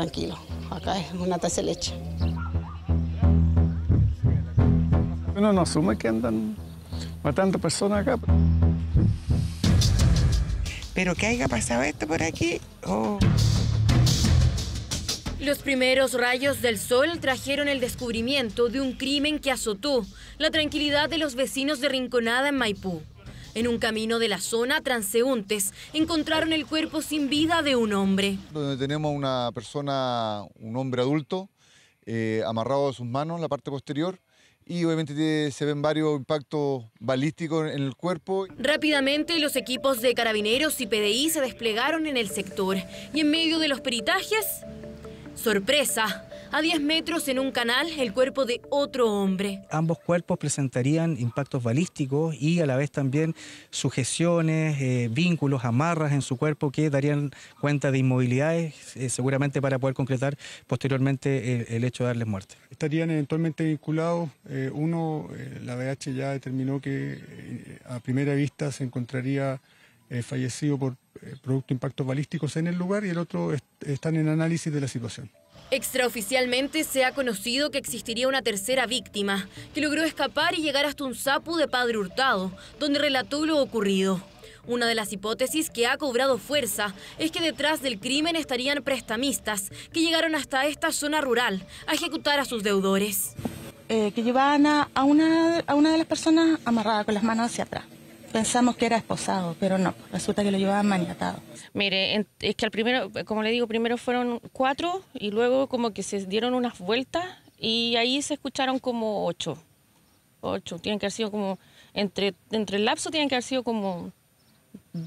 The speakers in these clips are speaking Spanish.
tranquilo. Acá es una taza de leche. Uno no asume que andan matando personas acá. Pero que haya pasado esto por aquí. Oh. Los primeros rayos del sol trajeron el descubrimiento de un crimen que azotó la tranquilidad de los vecinos de Rinconada en Maipú. En un camino de la zona, transeúntes encontraron el cuerpo sin vida de un hombre. Donde tenemos una persona, un hombre adulto, eh, amarrado a sus manos, en la parte posterior, y obviamente se ven varios impactos balísticos en el cuerpo. Rápidamente los equipos de carabineros y PDI se desplegaron en el sector y en medio de los peritajes, sorpresa, a 10 metros en un canal, el cuerpo de otro hombre. Ambos cuerpos presentarían impactos balísticos y a la vez también sujeciones, eh, vínculos, amarras en su cuerpo que darían cuenta de inmovilidades, eh, seguramente para poder concretar posteriormente eh, el, hecho de darles muerte. Estarían eventualmente vinculados. uno, la BH ya determinó que a primera vista se encontraría eh, fallecido por eh, producto de impactos balísticos en el lugar y el otro están en análisis de la situación. Extraoficialmente se ha conocido que existiría una tercera víctima, que logró escapar y llegar hasta un sapu de Padre Hurtado, donde relató lo ocurrido. Una de las hipótesis que ha cobrado fuerza es que detrás del crimen estarían prestamistas que llegaron hasta esta zona rural a ejecutar a sus deudores. Eh, que llevaban una, a una de las personas amarrada con las manos hacia atrás pensamos que era esposado, pero no, resulta que lo llevaban maniatado. Mire, es que al primero, como le digo, primero fueron cuatro y luego como que se dieron unas vueltas y ahí se escucharon como ocho. Ocho, tienen que haber sido como, entre, entre el lapso tienen que haber sido como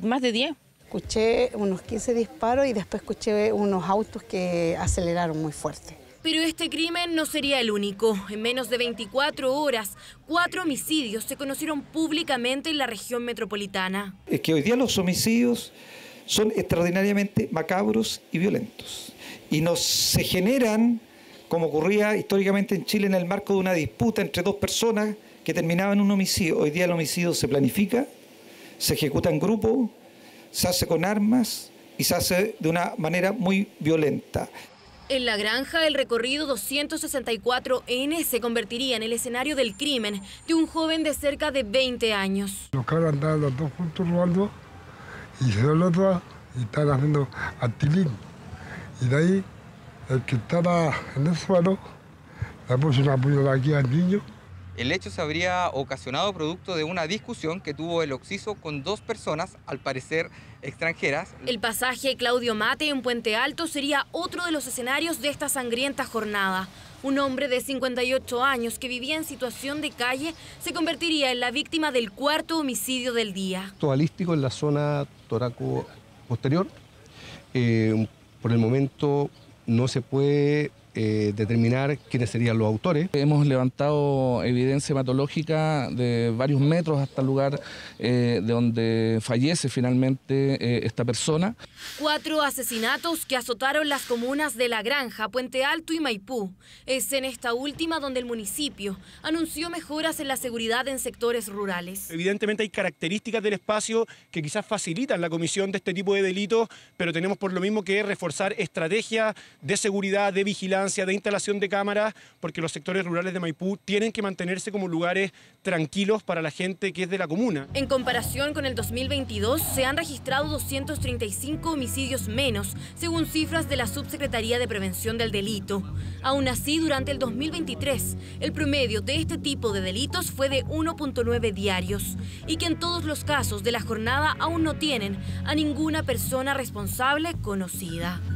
más de diez. Escuché unos 15 disparos y después escuché unos autos que aceleraron muy fuerte. Pero este crimen no sería el único. En menos de 24 horas, cuatro homicidios se conocieron públicamente en la región metropolitana. Es que hoy día los homicidios son extraordinariamente macabros y violentos. Y no se generan, como ocurría históricamente en Chile, en el marco de una disputa entre dos personas que terminaban un homicidio. Hoy día el homicidio se planifica, se ejecuta en grupo, se hace con armas y se hace de una manera muy violenta. En la granja, el recorrido 264N se convertiría en el escenario del crimen de un joven de cerca de 20 años. Los caras andaban los dos juntos robando y se dio el otro y están haciendo atilín. Y de ahí, el que estaba en el suelo, le puso una puñalada aquí al niño el hecho se habría ocasionado producto de una discusión que tuvo el Oxiso con dos personas, al parecer extranjeras. El pasaje Claudio Mate en Puente Alto sería otro de los escenarios de esta sangrienta jornada. Un hombre de 58 años que vivía en situación de calle se convertiría en la víctima del cuarto homicidio del día. actualístico en la zona toraco posterior. Eh, por el momento no se puede eh, determinar quiénes serían los autores. Hemos levantado evidencia hematológica de varios metros hasta el lugar eh, de donde fallece finalmente eh, esta persona. Cuatro asesinatos que azotaron las comunas de La Granja, Puente Alto y Maipú. Es en esta última donde el municipio anunció mejoras en la seguridad en sectores rurales. Evidentemente hay características del espacio que quizás facilitan la comisión de este tipo de delitos, pero tenemos por lo mismo que reforzar estrategias de seguridad, de vigilancia de instalación de cámaras, porque los sectores rurales de Maipú tienen que mantenerse como lugares tranquilos para la gente que es de la comuna. En comparación con el 2022, se han registrado 235 homicidios menos, según cifras de la Subsecretaría de Prevención del Delito. Aún así, durante el 2023, el promedio de este tipo de delitos fue de 1.9 diarios y que en todos los casos de la jornada aún no tienen a ninguna persona responsable conocida.